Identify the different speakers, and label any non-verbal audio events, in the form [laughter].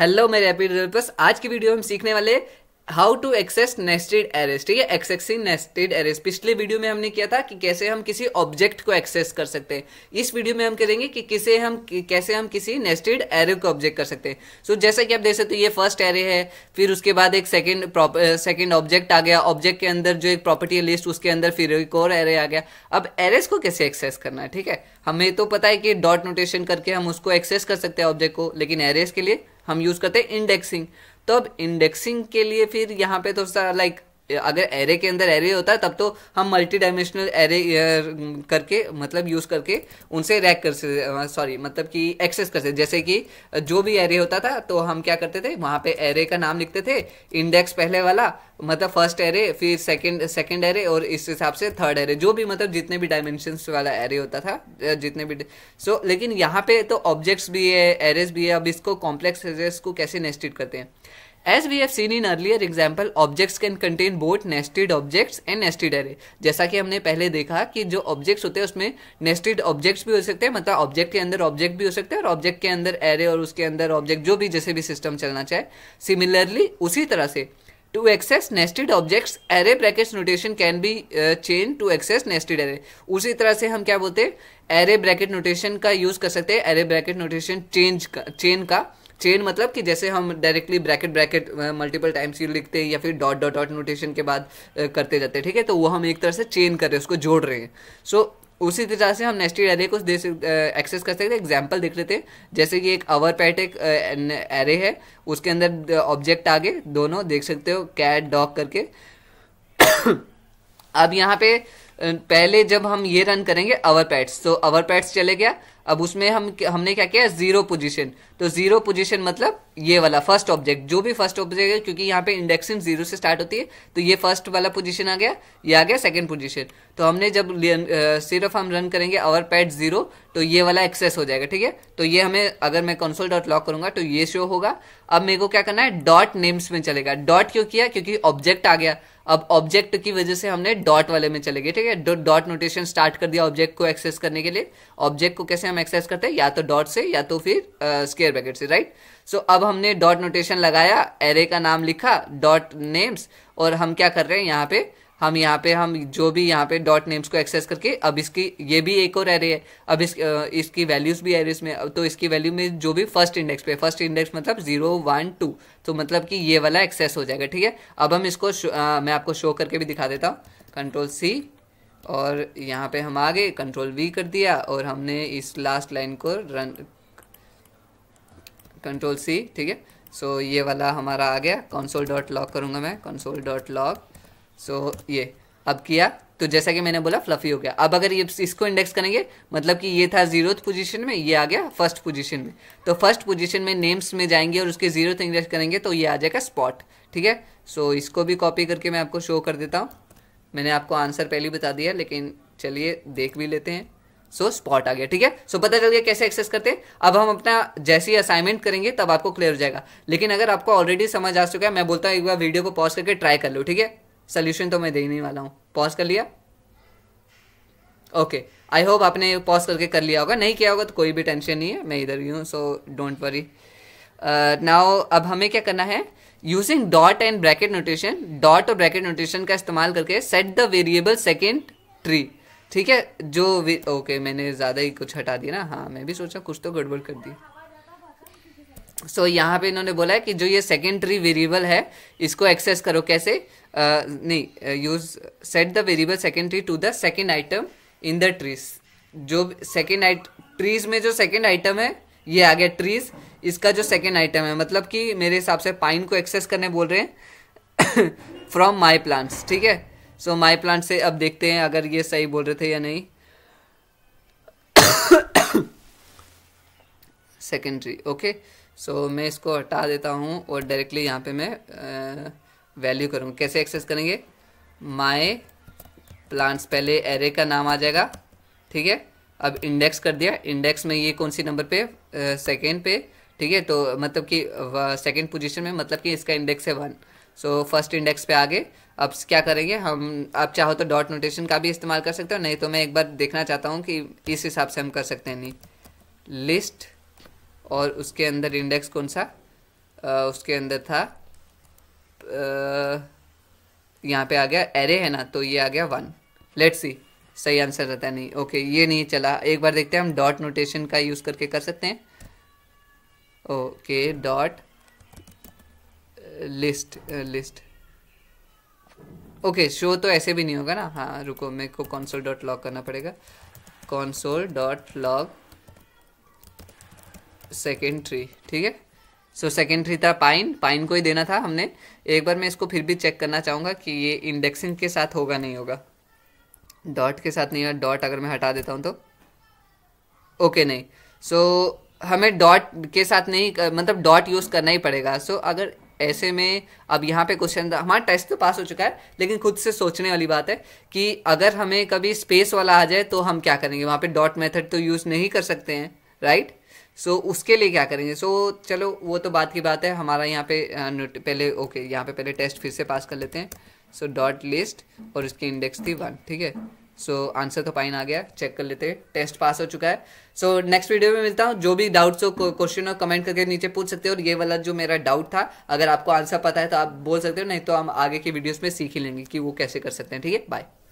Speaker 1: Hello मेरे AP developers आज की वीडियो में हम सीखने वाले how to access nested arrays ठीक है एक्सेसिंग नेस्टेड एरेस पिछले वीडियो में हमने किया था कि कैसे हम किसी ऑब्जेक्ट को एक्सेस कर सकते हैं इस वीडियो में हम करेंगे कि किसे हम कैसे हम किसी नेस्टेड एरे को ऑब्जेक्ट कर सकते हैं सो so, जैसे कि आप देख सकते हो ये फर्स्ट एरे है फिर उसके बाद एक सेकेंड सेकेंड ऑब्जेक्ट आ गया ऑब्जेक्ट के अंदर जो एक प्रॉपर्टी है लिस्ट उसके अंदर फिर एक और एरे आ गया अब एरेस को कैसे एक्सेस करना है ठीक है हमें तो पता है कि डॉट नोटेशन करके हम उसको एक्सेस कर सकते हैं ऑब्जेक्ट को लेकिन एरेस के लिए हम यूज़ करते हैं इंडेक्सिंग तो अब इंडेक्सिंग के लिए फिर यहाँ पे तो लाइक अगर एरे के अंदर एरे होता है तब तो हम मल्टी डायमेंशनल एरे करके मतलब यूज़ करके उनसे रैक कर सकते सॉरी मतलब कि एक्सेस कर सकते जैसे कि जो भी एरे होता था तो हम क्या करते थे वहां पे एरे का नाम लिखते थे इंडेक्स पहले वाला मतलब फर्स्ट एरे फिर सेकंड सेकंड एरे और इस हिसाब से थर्ड एरे जो भी मतलब जितने भी डायमेंशन वाला एरे होता था जितने भी सो so, लेकिन यहाँ पे तो ऑब्जेक्ट्स भी है एरेज भी है अब इसको कॉम्प्लेक्स एरेज को कैसे नेस्टेड करते हैं as we have seen in earlier example objects can contain both nested objects and nested array जैसा कि हमने पहले देखा कि जो ऑब्जेक्ट्स होते हैं उसमें नेस्टेड ऑब्जेक्ट्स भी हो सकते हैं मतलब ऑब्जेक्ट के अंदर ऑब्जेक्ट भी हो सकते हैं और ऑब्जेक्ट के अंदर एरे और उसके अंदर ऑब्जेक्ट जो भी जैसे भी सिस्टम चलना चाहे सिमिलरली उसी तरह से to access nested objects array brackets notation can be change to access nested array उसी तरह से हम क्या बोलते हैं एरे ब्रैकेट नोटेशन का यूज कर सकते हैं एरे ब्रैकेट नोटेशन चेंज का चेन का चेन मतलब कि जैसे हम directly bracket bracket multiple times you लिखते हैं या फिर डॉट डॉट डॉट नोटेशन के बाद करते जाते हैं ठीक है तो वो हम एक तरह से चेन कर रहे हैं उसको जोड़ रहे हैं सो उसी तरह से हम नेस्टेड एरे को एक्सेस कर सकते हैं एग्जाम्पल देख लेते हैं जैसे कि एक अवर पैट एक एरे है उसके अंदर ऑब्जेक्ट आगे दोनों देख सकते हो कैट डॉग करके [coughs] अब यहाँ पे पहले जब हम ये रन करेंगे अवर पैट्स तो अवर पैट्स चले गया अब उसमें हम हमने क्या किया जीरो पोजीशन तो जीरो पोजीशन मतलब ये वाला फर्स्ट ऑब्जेक्ट जो भी फर्स्ट ऑब्जेक्ट है क्योंकि यहाँ पे इंडेक्सिंग जीरो से स्टार्ट होती है तो ये फर्स्ट वाला पोजीशन आ गया ये आ गया सेकंड पोजीशन तो हमने जब सिर्फ हम रन करेंगे अवर पैट जीरो तो ये वाला एक्सेस हो जाएगा ठीक है तो ये हमें अगर मैं कंसोल डॉट लॉक करूंगा तो ये शो होगा अब मेरे को क्या करना है डॉट नेम्स में चलेगा डॉट क्यों किया क्योंकि ऑब्जेक्ट आ गया अब ऑब्जेक्ट की वजह से हमने डॉट वाले में चले गए ठीक है डॉट नोटेशन स्टार्ट कर दिया ऑब्जेक्ट को एक्सेस करने के लिए ऑब्जेक्ट को कैसे हम एक्सेस करते हैं या तो डॉट से या तो फिर स्केयर uh, ब्रैकेट से राइट सो अब हमने डॉट नोटेशन लगाया एरे का नाम लिखा डॉट नेम्स और हम क्या कर रहे हैं यहाँ पे हम यहाँ पे हम जो भी यहाँ पे डॉट नेम्स को एक्सेस करके अब इसकी ये भी एक और एरे है अब इस इसकी वैल्यूज भी एरे इसमें तो इसकी वैल्यू में जो भी फर्स्ट इंडेक्स पे फर्स्ट इंडेक्स मतलब जीरो वन टू तो मतलब कि ये वाला एक्सेस हो जाएगा ठीक है अब हम इसको आ, मैं आपको शो करके भी दिखा देता हूँ कंट्रोल सी और यहाँ पे हम आगे कंट्रोल वी कर दिया और हमने इस लास्ट लाइन को रन कंट्रोल सी ठीक है सो ये वाला हमारा आ गया कंसोल डॉट लॉक करूंगा मैं console dot log so so, ये अब किया तो जैसा कि मैंने बोला फ्लफी हो गया अब अगर ये इसको इंडेक्स करेंगे मतलब कि ये था जीरो पोजीशन में ये आ गया फर्स्ट पोजीशन में तो फर्स्ट पोजीशन में नेम्स में जाएंगे और उसके जीरो इंडेक्स करेंगे तो ये आ जाएगा स्पॉट ठीक है सो इसको भी कॉपी करके मैं आपको शो कर देता हूँ मैंने आपको आंसर पहले बता दिया लेकिन चलिए देख भी लेते हैं सो so, स्पॉट आ गया ठीक है सो so, पता चल गया कैसे एक्सेस करते हैं अब हम अपना जैसे ही असाइनमेंट करेंगे तब आपको क्लियर हो जाएगा लेकिन अगर आपको ऑलरेडी समझ आ चुका है मैं बोलता हूँ एक बार वीडियो को पॉज करके ट्राई कर लो ठीक है सोल्यूशन तो मैं देने वाला हूँ पॉज कर लिया ओके आई होप आपने पॉज करके कर लिया होगा नहीं किया होगा तो कोई भी टेंशन नहीं है मैं इधर ही हूँ सो डोंट वरी नाउ अब हमें क्या करना है using dot and bracket notation dot और ब्रैकेट नोटेशन का इस्तेमाल करके set the variable second tree ठीक है जो ओके okay, मैंने ज़्यादा ही कुछ हटा दिया ना हाँ मैं भी सोचा कुछ तो गड़बड़ कर दी सो so, यहाँ पे इन्होंने बोला है कि जो ये सेकेंडरी वेरिएबल है इसको एक्सेस करो कैसे uh, नहीं use set the variable secondary to the second item in the trees जो सेकेंड आइट ट्रीज में जो सेकेंड आइटम है ये आ गया ट्रीज इसका जो सेकेंड आइटम है मतलब कि मेरे हिसाब से पाइन को एक्सेस करने बोल रहे हैं फ्रॉम माई प्लांट्स ठीक है सो माई प्लांट से अब देखते हैं अगर ये सही बोल रहे थे या नहीं सेकेंडरी [coughs] okay सो so, मैं इसको हटा देता हूँ और डायरेक्टली यहाँ पे मैं वैल्यू करूँ कैसे एक्सेस करेंगे माय प्लांट्स पहले एरे का नाम आ जाएगा ठीक है अब इंडेक्स कर दिया इंडेक्स में ये कौन सी नंबर पे सेकेंड पे ठीक है तो मतलब कि सेकेंड पोजिशन में मतलब कि इसका इंडेक्स है वन सो फर्स्ट इंडेक्स पे आगे अब क्या करेंगे हम आप चाहो तो डॉट नोटेशन का भी इस्तेमाल कर सकते हो नहीं तो मैं एक बार देखना चाहता हूँ कि इस हिसाब से हम कर सकते हैं नहीं लिस्ट और उसके अंदर इंडेक्स कौन सा आ, उसके अंदर था यहाँ पे आ गया एरे है ना तो ये आ गया वन लेट्स सी सही आंसर रहता नहीं ओके ये नहीं चला एक बार देखते हैं हम डॉट नोटेशन का यूज़ करके कर सकते हैं okay dot list list okay show तो ऐसे भी नहीं होगा ना हाँ रुको मेरे को कॉन्सोल डॉट लॉग करना पड़ेगा console dot log second tree ठीक है सो सेकेंड ट्री था पाइन पाइन को ही देना था हमने एक बार मैं इसको फिर भी चेक करना चाहूँगा कि ये इंडेक्सिंग के साथ होगा नहीं होगा डॉट के साथ नहीं होगा डॉट अगर मैं हटा देता हूँ तो ओके नहीं सो so, हमें डॉट के साथ नहीं मतलब डॉट यूज़ करना ही पड़ेगा सो so, अगर ऐसे में अब यहाँ पे क्वेश्चन हमारा टेस्ट तो पास हो चुका है लेकिन खुद से सोचने वाली बात है कि अगर हमें कभी स्पेस वाला आ जाए तो हम क्या करेंगे वहाँ पे डॉट मेथड तो यूज़ नहीं कर सकते हैं राइट right? सो so, उसके लिए क्या करेंगे सो so, चलो वो तो बात की बात है हमारा यहाँ पे पहले ओके okay, यहाँ पे पहले टेस्ट फिर से पास कर लेते हैं सो डॉट लिस्ट और उसकी इंडेक्स थी वन ठीक है सो आंसर तो पाइन आ गया चेक कर लेते हैं टेस्ट पास हो चुका है सो नेक्स्ट वीडियो में मिलता हूँ जो भी डाउट्स हो क्वेश्चन हो कमेंट करके नीचे पूछ सकते हो और ये वाला जो मेरा डाउट था अगर आपको आंसर पता है तो आप बोल सकते हो नहीं तो हम आगे की वीडियोस में सीख ही लेंगे कि वो कैसे कर सकते हैं ठीक है बाय